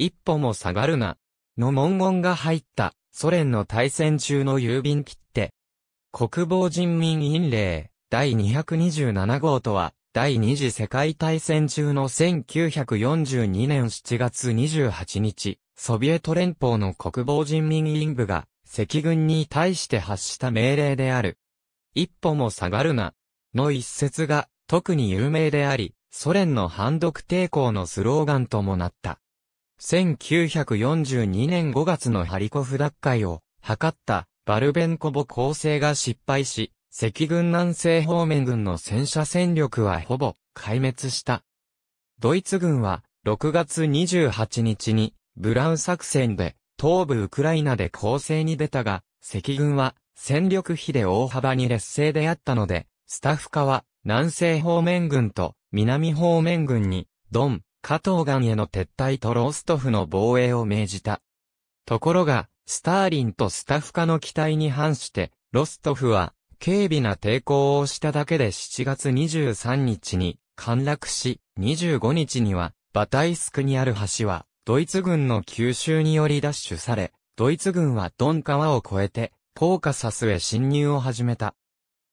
一歩も下がるな、の文言が入ったソ連の大戦中の郵便切手。国防人民員令第227号とは、第二次世界大戦中の1942年7月28日、ソビエト連邦の国防人民委員部が赤軍に対して発した命令である。一歩も下がるな、の一節が特に有名であり、ソ連の反独抵抗のスローガンともなった。1942年5月のハリコフ奪回を図ったバルベンコボ攻勢が失敗し、赤軍南西方面軍の戦車戦力はほぼ壊滅した。ドイツ軍は6月28日にブラウ作戦で東部ウクライナで攻勢に出たが、赤軍は戦力比で大幅に劣勢であったので、スタッフ化は南西方面軍と南方面軍に、ドン、加藤岩への撤退とローストフの防衛を命じた。ところが、スターリンとスタッフ化の期待に反して、ロストフは、軽微な抵抗をしただけで7月23日に陥落し、25日には、バタイスクにある橋は、ドイツ軍の吸収により奪取され、ドイツ軍はドン川を越えて、ポーカサスへ侵入を始めた。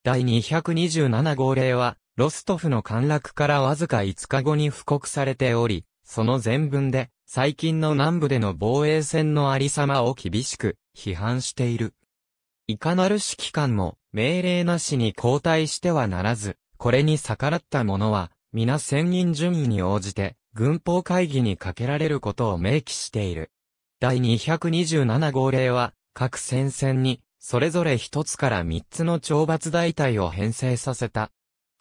第227号令は、ロストフの陥落からわずか5日後に布告されており、その全文で、最近の南部での防衛戦のありさまを厳しく批判している。いかなる指揮官も命令なしに交代してはならず、これに逆らった者は、皆専任順位に応じて、軍法会議にかけられることを明記している。第227号令は、各戦線に、それぞれ一つから三つの懲罰大隊を編成させた。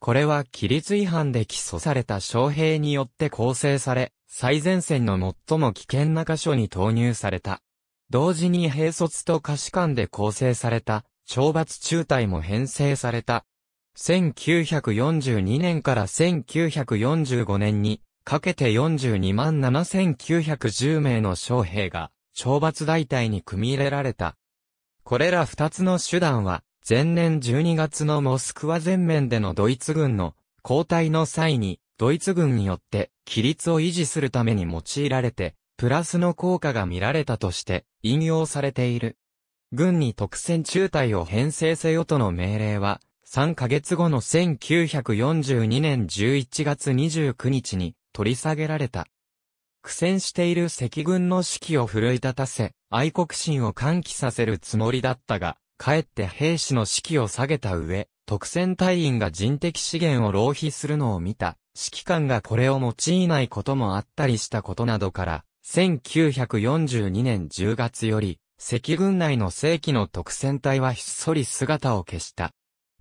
これは規律違反で起訴された将兵によって構成され、最前線の最も危険な箇所に投入された。同時に兵卒と可士官で構成された、懲罰中隊も編成された。1942年から1945年に、かけて42万7910名の将兵が、懲罰大隊に組み入れられた。これら二つの手段は、前年12月のモスクワ全面でのドイツ軍の交代の際に、ドイツ軍によって、規律を維持するために用いられて、プラスの効果が見られたとして、引用されている。軍に特戦中隊を編成せよとの命令は、3ヶ月後の1942年11月29日に取り下げられた。苦戦している赤軍の士気を奮い立たせ、愛国心を喚起させるつもりだったが、かえって兵士の士気を下げた上、特戦隊員が人的資源を浪費するのを見た、指揮官がこれを用いないこともあったりしたことなどから、1942年10月より、赤軍内の正規の特戦隊はひっそり姿を消した。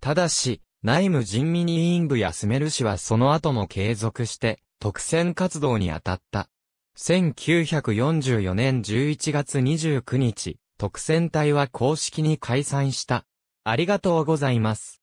ただし、内務人民委員部やスメル氏はその後も継続して、特選活動に当たった。1944年11月29日、特選隊は公式に解散した。ありがとうございます。